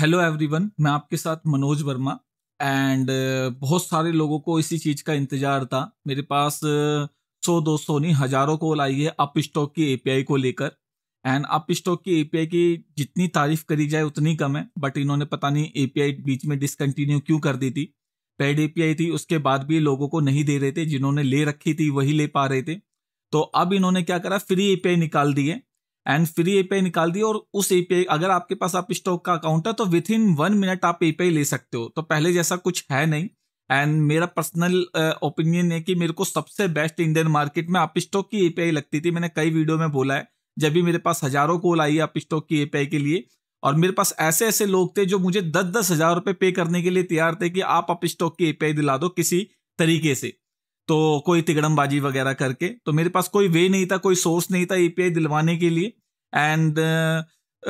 hello everyone मैं आपके साथ मनोज वर्मा एंड uh, बहुत सारे लोगों को इसी चीज़ का इंतज़ार था मेरे पास uh, सौ दो सौ नहीं हज़ारों कॉल आई है अप स्टॉक की एपीआई को लेकर एंड अप स्टॉक की एपीआई की जितनी तारीफ करी जाए उतनी कम है बट इन्होंने पता नहीं एपीआई बीच में डिसकंटिन्यू क्यों कर दी थी पेड एपीआई थी उसके बाद भी लोगों को नहीं दे रहे थे जिन्होंने ले रखी थी वही ले पा रहे थे तो अब इन्होंने क्या करा फ्री एपीआई निकाल दी है एंड फ्री एपीआई निकाल दी और उस एपीआई अगर आपके पास आप स्टॉक का अकाउंट है तो विद इन वन मिनट आप एपीआई ले सकते हो तो पहले जैसा कुछ है नहीं एंड मेरा पर्सनल ओपिनियन uh, है कि मेरे को सबसे बेस्ट इंडियन मार्केट में आप स्टॉक की एपीआई लगती थी मैंने कई वीडियो में बोला है जब भी मेरे पास हजारों कॉल आई आप स्टॉक की एपीआई के लिए और मेरे पास ऐसे ऐसे लोग थे जो मुझे दस दस हजार रुपए पे करने के लिए तैयार थे कि आप अप स्टॉक की एपीआई दिला दो किसी तरीके से तो कोई तिगड़मबाजी वगैरह करके तो मेरे पास कोई वे नहीं था कोई सोर्स नहीं था एपीआई दिलवाने के लिए एंड uh,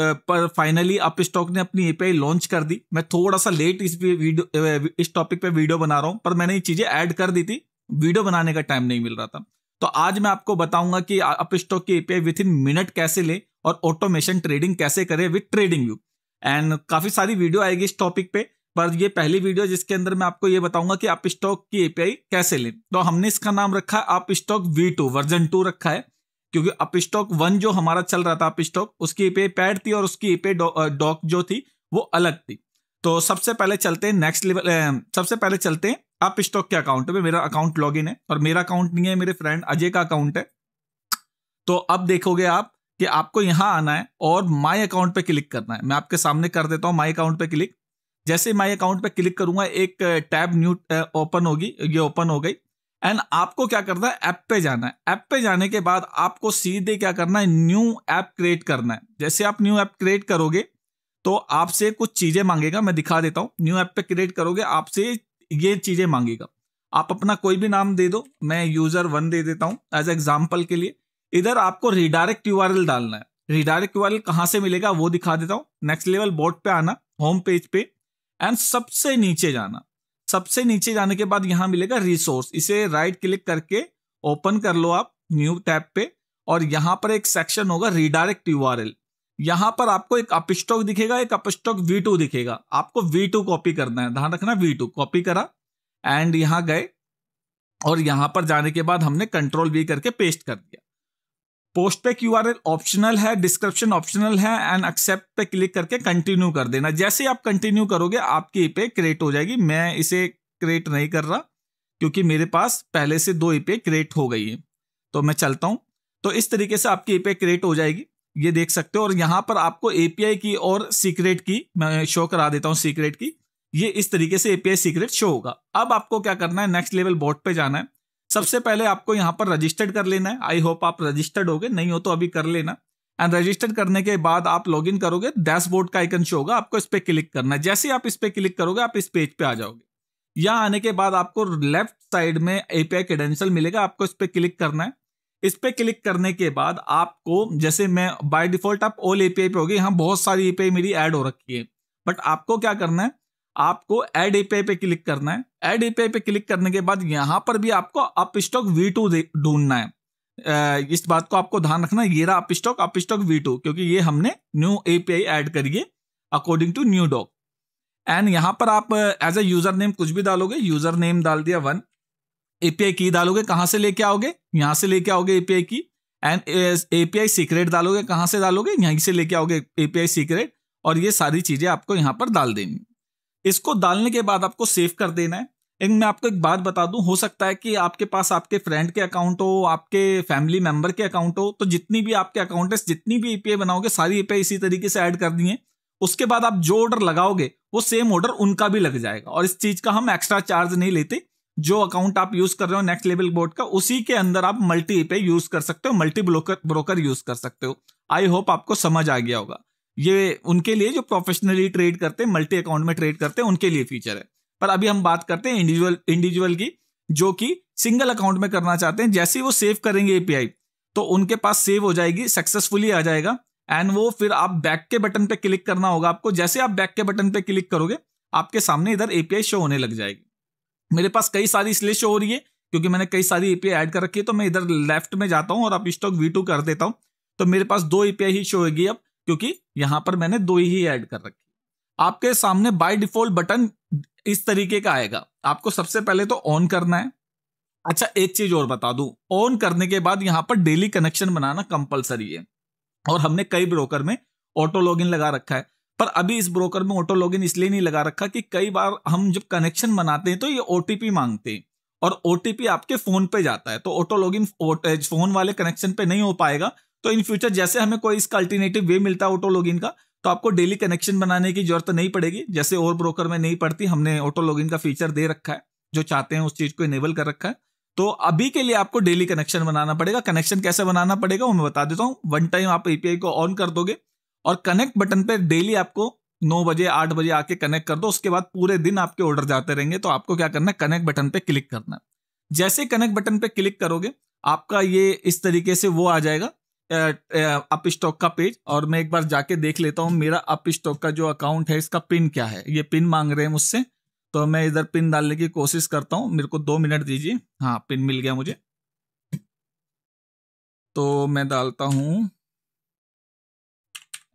uh, पर फाइनली अप स्टॉक ने अपनी एपीआई लॉन्च कर दी मैं थोड़ा सा लेट इस वीडियो uh, इस टॉपिक पे वीडियो बना रहा हूँ पर मैंने ये चीजें ऐड कर दी थी वीडियो बनाने का टाइम नहीं मिल रहा था तो आज मैं आपको बताऊंगा कि अप स्टॉक की एपीआई विथ इन मिनट कैसे ले और ऑटोमेशन ट्रेडिंग कैसे करें विथ ट्रेडिंग व्यू एंड काफी सारी वीडियो आएगी इस टॉपिक पे पर ये पहली वीडियो जिसके अंदर मैं आपको ये बताऊंगा कि आप स्टॉक की एपीआई कैसे लें तो हमने इसका नाम रखा है आप stock V two version two रखा है क्योंकि अप स्टॉक वन जो हमारा चल रहा था अप स्टॉक उसकी एपीआई पैड थी और उसकी एपीआई डॉक जो थी वो अलग थी तो सबसे पहले चलते हैं नेक्स्ट लेवल सबसे पहले चलते हैं आप स्टॉक के अकाउंट में मेरा अकाउंट लॉगिन है और मेरा अकाउंट नहीं है मेरे फ्रेंड अजय का अकाउंट है तो अब देखोगे आप कि आपको यहां आना है और माई अकाउंट पे क्लिक करना है मैं आपके सामने कर देता हूं माई अकाउंट पे क्लिक जैसे माई अकाउंट पे क्लिक करूंगा एक टैब न्यू ओपन होगी ये ओपन हो गई एंड आपको क्या करना है ऐप पे जाना है ऐप पे जाने के बाद आपको सीधे क्या करना है न्यू ऐप क्रिएट करना है जैसे आप न्यू ऐप क्रिएट करोगे तो आपसे कुछ चीजें मांगेगा मैं दिखा देता हूँ न्यू ऐप पे क्रिएट करोगे आपसे ये चीजें मांगेगा आप अपना कोई भी नाम दे दो मैं यूजर वन दे देता हूँ एज एग्जाम्पल के लिए इधर आपको रिडायरेक्ट यू डालना है रिडायरेक्ट यू कहाँ से मिलेगा वो दिखा देता हूँ नेक्स्ट लेवल बोर्ड पे आना होम पेज पे एंड सबसे नीचे जाना सबसे नीचे जाने के बाद यहां मिलेगा रिसोर्स इसे राइट क्लिक करके ओपन कर लो आप न्यू टैब पे और यहां पर एक सेक्शन होगा रिडायरेक्ट एल यहां पर आपको एक अपस्टॉक दिखेगा एक अपस्टॉक वी टू दिखेगा आपको वी टू कॉपी करना है ध्यान रखना वी टू कॉपी करा एंड यहां गए और यहां पर जाने के बाद हमने कंट्रोल वी करके पेस्ट कर दिया पोस्ट आर यू ऑप्शनल है डिस्क्रिप्शन ऑप्शनल है एंड एक्सेप्ट पे क्लिक करके कंटिन्यू कर देना जैसे आप कंटिन्यू करोगे आपकी ईपे क्रिएट हो जाएगी मैं इसे क्रिएट नहीं कर रहा क्योंकि मेरे पास पहले से दो ईपे क्रिएट हो गई है तो मैं चलता हूं तो इस तरीके से आपकी ईपे क्रिएट हो जाएगी ये देख सकते हो और यहाँ पर आपको आई की और सीक्रेट की मैं शो करा देता हूँ सीक्रेट की ये इस तरीके से आई सीक्रेट शो होगा अब आपको क्या करना है नेक्स्ट लेवल बोर्ड पे जाना है सबसे पहले आपको यहाँ पर रजिस्टर्ड कर लेना है आई होप आप रजिस्टर्ड होगे नहीं हो तो अभी कर लेना एंड रजिस्टर करने के बाद आप लॉग इन करोगे डैशबोर्ड का आइकन शो होगा आपको इस पर क्लिक करना है जैसे ही आप इस पर क्लिक करोगे आप इस पेज पे आ जाओगे यहाँ आने के बाद आपको लेफ्ट साइड में एपीआई क्रेडेंशियल मिलेगा आपको इस पर क्लिक करना है इस पर क्लिक करने के बाद आपको जैसे मैं बाय डिफॉल्ट आप ऑल एपीआई पे होगी यहाँ बहुत सारी एपीआई मेरी ऐड हो रखी है बट आपको क्या करना है आपको एड एपीआई पे क्लिक करना है एड ए पे क्लिक करने के बाद यहां पर भी आपको अप स्टॉक वी टू ढूंढना है इस बात को आपको ध्यान रखना ये रहा up stock up stock V two क्योंकि ये हमने new A P I add करिए according to new doc and यहां पर आप एज ए यूजर नेम कुछ भी डालोगे यूजर नेम डाल दिया वन एपीआई की डालोगे कहाँ से लेके आओगे यहां से लेके आओगे एपीआई की एंड एपीआई सीक्रेट डालोगे कहाँ से डालोगे यहीं से लेके आओगे एपीआई सीक्रेट और ये सारी चीजें आपको यहां पर डाल देनी इसको डालने के बाद आपको सेव कर देना है एक मैं आपको एक बात बता दूं हो सकता है कि आपके पास आपके फ्रेंड के अकाउंट हो आपके फैमिली मेंबर के अकाउंट हो तो जितनी भी आपके अकाउंट है जितनी भी ईपीआई बनाओगे सारी ईपीआई इसी तरीके से ऐड कर दी है उसके बाद आप जो ऑर्डर लगाओगे वो सेम ऑर्डर उनका भी लग जाएगा और इस चीज का हम एक्स्ट्रा चार्ज नहीं लेते जो अकाउंट आप यूज कर रहे हो नेक्स्ट लेवल बोर्ड का उसी के अंदर आप मल्टी ईपीआई यूज कर सकते हो मल्टी ब्रोकर ब्रोकर यूज कर सकते हो आई होप आपको समझ आ गया होगा ये उनके लिए जो प्रोफेशनली ट्रेड करते हैं मल्टी अकाउंट में ट्रेड करते हैं उनके लिए फीचर है पर अभी हम बात करते हैं इंडिविजुअल इंडिविजुअल की जो कि सिंगल अकाउंट में करना चाहते हैं जैसे ही वो सेव करेंगे एपीआई तो उनके पास सेव हो जाएगी सक्सेसफुली आ जाएगा एंड वो फिर आप बैक के बटन पे क्लिक करना होगा आपको जैसे आप बैक के बटन पे क्लिक करोगे आपके सामने इधर एपीआई शो होने लग जाएगी मेरे पास कई सारी इसलिए शो हो रही है क्योंकि मैंने कई सारी एपीआई ऐड कर रखी है तो मैं इधर लेफ्ट में जाता हूँ और आप स्टॉक वी कर देता हूँ तो मेरे पास दो एपीआई ही शो होगी अब क्योंकि यहां पर मैंने दो ही ऐड कर रखी आपके सामने बाय डिफॉल्ट बटन इस तरीके का आएगा आपको सबसे पहले तो ऑन करना है अच्छा एक चीज और बता दूं ऑन करने के बाद यहां पर डेली कनेक्शन बनाना कंपलसरी है और हमने कई ब्रोकर में ऑटो लॉगिन लगा रखा है पर अभी इस ब्रोकर में ऑटो लॉगिन इसलिए नहीं लगा रखा कि कई बार हम जब कनेक्शन बनाते हैं तो ये ओटीपी मांगते हैं और ओटीपी आपके फोन पे जाता है तो ऑटो लॉगिन फोन वाले कनेक्शन पे नहीं हो पाएगा तो इन फ्यूचर जैसे हमें कोई इसका अल्टरनेटिव वे मिलता है ऑटो लॉगिन का तो आपको डेली कनेक्शन बनाने की जरूरत नहीं पड़ेगी जैसे और ब्रोकर में नहीं पड़ती हमने ऑटो लॉगिन का फीचर दे रखा है जो चाहते हैं उस चीज को इनेबल कर रखा है तो अभी के लिए आपको डेली कनेक्शन बनाना पड़ेगा कनेक्शन कैसे बनाना पड़ेगा वो मैं बता देता हूँ वन टाइम आप एपीआई को ऑन कर दोगे और कनेक्ट बटन पर डेली आपको नौ बजे आठ बजे आके कनेक्ट कर दो उसके बाद पूरे दिन आपके ऑर्डर जाते रहेंगे तो आपको क्या करना है कनेक्ट बटन पे क्लिक करना है जैसे कनेक्ट बटन पे क्लिक करोगे आपका ये इस तरीके से वो आ जाएगा अप स्टॉक का पेज और मैं एक बार जाके देख लेता हूँ मेरा अप स्टॉक का जो अकाउंट है इसका पिन क्या है ये पिन मांग रहे हैं मुझसे तो मैं इधर पिन डालने की कोशिश करता हूँ मेरे को दो मिनट दीजिए हाँ पिन मिल गया मुझे तो मैं डालता हूँ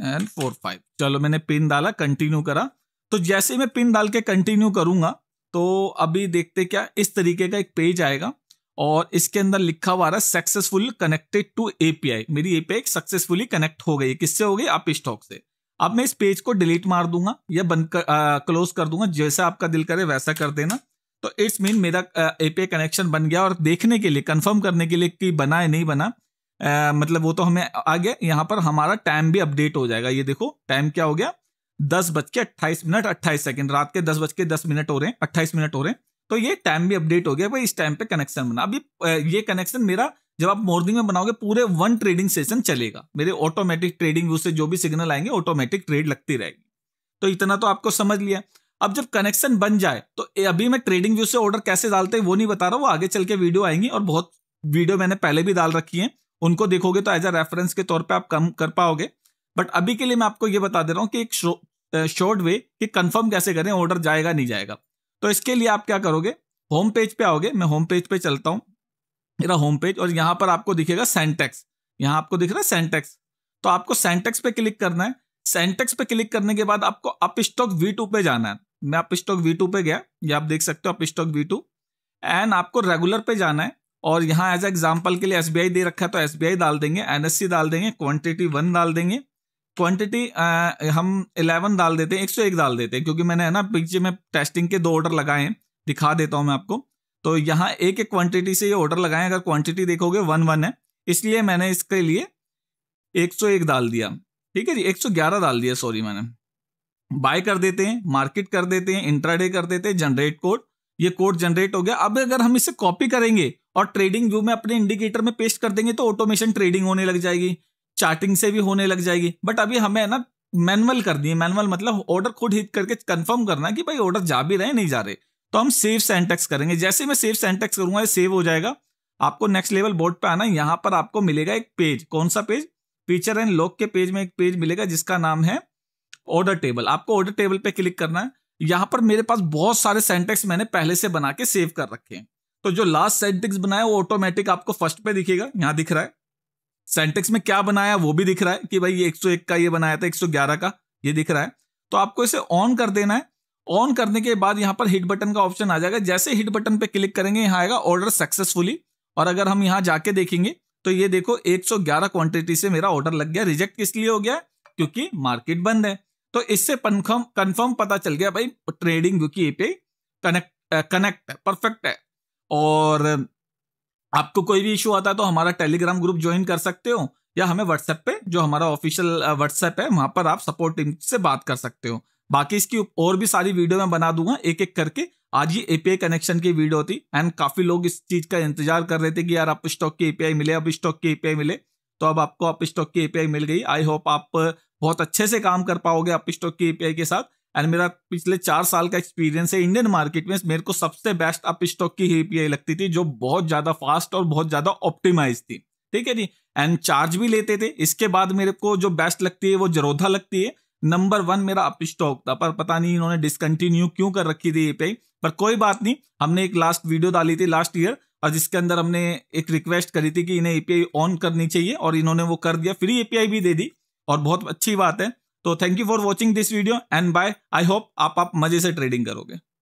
एंड फोर फाइव चलो मैंने पिन डाला कंटिन्यू करा तो जैसे मैं पिन डाल के कंटिन्यू करूंगा तो अभी देखते क्या इस तरीके का एक पेज आएगा और इसके अंदर लिखा हुआ रहा सक्सेसफुल कनेक्टेड टू एपीआई मेरी एपीआई सक्सेसफुली कनेक्ट हो गई किससे हो गई आप स्टॉक से अब मैं इस पेज को डिलीट मार दूंगा या बंद कर क्लोज कर दूंगा जैसा आपका दिल करे वैसा कर देना तो इट्स मीन मेरा एपीआई कनेक्शन बन गया और देखने के लिए कंफर्म करने के लिए कि बना है नहीं बना आ, मतलब वो तो हमें आ गया यहाँ पर हमारा टाइम भी अपडेट हो जाएगा ये देखो टाइम क्या हो गया दस बज के अट्ठाईस मिनट अट्ठाईस सेकेंड रात के दस बज के दस मिनट हो रहे हैं अट्ठाईस मिनट हो रहे हैं तो ये टाइम भी अपडेट हो गया भाई इस टाइम पे कनेक्शन बना अभी ये कनेक्शन मेरा जब आप मॉर्निंग में बनाओगे पूरे वन ट्रेडिंग सेशन चलेगा मेरे ऑटोमेटिक ट्रेडिंग व्यू से जो भी सिग्नल आएंगे ऑटोमेटिक ट्रेड लगती रहेगी तो इतना तो आपको समझ लिया अब जब कनेक्शन बन जाए तो अभी मैं ट्रेडिंग व्यू से ऑर्डर कैसे डालते हैं वो नहीं बता रहा वो आगे चल के वीडियो आएंगी और बहुत वीडियो मैंने पहले भी डाल रखी है उनको देखोगे तो एज अ रेफरेंस के तौर पर आप कम कर पाओगे बट अभी के लिए मैं आपको ये बता दे रहा हूँ कि एक शॉर्ट वे कि कन्फर्म कैसे करें ऑर्डर जाएगा नहीं जाएगा तो इसके लिए आप क्या करोगे होम पेज पे आओगे मैं होम पेज पे चलता हूं मेरा होम पेज और यहां पर आपको दिखेगा सेंटेक्स यहां आपको दिख रहा है सेंटेक्स तो आपको सेंटेक्स पे क्लिक करना है सेंटेक्स पे क्लिक करने के बाद आपको अप स्टॉक वी टू पे जाना है मैं अप स्टॉक वी टू पे गया ये आप देख सकते हो up stock V two and आपको रेगुलर पे जाना है और यहाँ एज एग्जाम्पल के लिए एस दे रखा है तो एस डाल देंगे एनएससी डाल देंगे क्वान्टिटी वन डाल देंगे क्वांटिटी हम इलेवन डाल देते हैं एक सौ एक डाल देते हैं क्योंकि मैंने है ना पीछे में टेस्टिंग के दो ऑर्डर लगाए दिखा देता हूं मैं आपको तो यहाँ एक एक क्वांटिटी से ये ऑर्डर लगाए अगर क्वांटिटी देखोगे वन वन है इसलिए मैंने इसके लिए एक सौ एक डाल दिया ठीक है जी एक सौ ग्यारह डाल दिया सॉरी मैंने बाय कर देते हैं मार्केट कर देते हैं इंट्राडे कर देते हैं जनरेट कोड ये कोड जनरेट हो गया अब अगर हम इसे कॉपी करेंगे और ट्रेडिंग व्यू में अपने इंडिकेटर में पेस्ट कर देंगे तो ऑटोमेशन ट्रेडिंग होने लग जाएगी चार्टिंग से भी होने लग जाएगी बट अभी हमें ना मैनुअल कर दिए मैनुअल मतलब ऑर्डर खुद हिट करके कंफर्म करना है कि भाई ऑर्डर जा भी रहे नहीं जा रहे तो हम सेव सेंटेक्स करेंगे जैसे मैं सेव सेंटेक्स करूंगा ये सेव हो जाएगा आपको नेक्स्ट लेवल बोर्ड पे आना यहाँ पर आपको मिलेगा एक पेज कौन सा पेज फीचर एंड लॉक के पेज में एक पेज मिलेगा जिसका नाम है ऑर्डर टेबल आपको ऑर्डर टेबल पे क्लिक करना है यहाँ पर मेरे पास बहुत सारे सेंटेक्स मैंने पहले से बना के सेव कर रखे हैं तो जो लास्ट सेंटेक्स बनाया वो ऑटोमेटिक आपको फर्स्ट पे दिखेगा यहाँ दिख रहा है सेंटेक्स में क्या बनाया वो भी दिख रहा है कि भाई ये 101 का ये बनाया था 111 का ये दिख रहा है तो आपको इसे ऑन कर देना है ऑन करने के बाद यहाँ पर हिट बटन का ऑप्शन आ जाएगा जैसे हिट बटन पे क्लिक करेंगे यहाँ आएगा ऑर्डर सक्सेसफुली और अगर हम यहाँ जाके देखेंगे तो ये देखो 111 क्वांटिटी से मेरा ऑर्डर लग गया रिजेक्ट किस लिए हो गया क्योंकि मार्केट बंद है तो इससे कंफर्म पता चल गया भाई ट्रेडिंग क्योंकि की पे कनेक्ट कनेक्ट है परफेक्ट है और आपको कोई भी इशू आता है तो हमारा टेलीग्राम ग्रुप ज्वाइन कर सकते हो या हमें व्हाट्सएप पे जो हमारा ऑफिशियल व्हाट्सएप है वहां पर आप सपोर्ट टीम से बात कर सकते हो बाकी इसकी और भी सारी वीडियो मैं बना दूंगा एक एक करके आज ये एपीआई कनेक्शन की वीडियो थी एंड काफी लोग इस चीज का इंतजार कर रहे थे कि यार आप स्टॉक की एपीआई मिले अब स्टॉक की एपीआई मिले तो अब आपको आप स्टॉक की एपीआई मिल गई आई होप आप बहुत अच्छे से काम कर पाओगे आप स्टॉक की एपीआई के साथ एंड मेरा पिछले चार साल का एक्सपीरियंस है इंडियन मार्केट में मेरे को सबसे बेस्ट अप स्टॉक की एपीआई लगती थी जो बहुत ज्यादा फास्ट और बहुत ज्यादा ऑप्टिमाइज थी ठीक है जी एंड चार्ज भी लेते थे इसके बाद मेरे को जो बेस्ट लगती है वो जरोधा लगती है नंबर वन मेरा अप स्टॉक था पर पता नहीं इन्होंने डिसकंटिन्यू क्यों कर रखी थी एपीआई पर कोई बात नहीं हमने एक लास्ट वीडियो डाली थी लास्ट ईयर और जिसके अंदर हमने एक रिक्वेस्ट करी थी कि इन्हें एपीआई ऑन करनी चाहिए और इन्होंने वो कर दिया फ्री एपीआई भी दे दी और बहुत अच्छी बात है तो thank you for watching this video and bye I hope आप आप मजे से ट्रेडिंग करोगे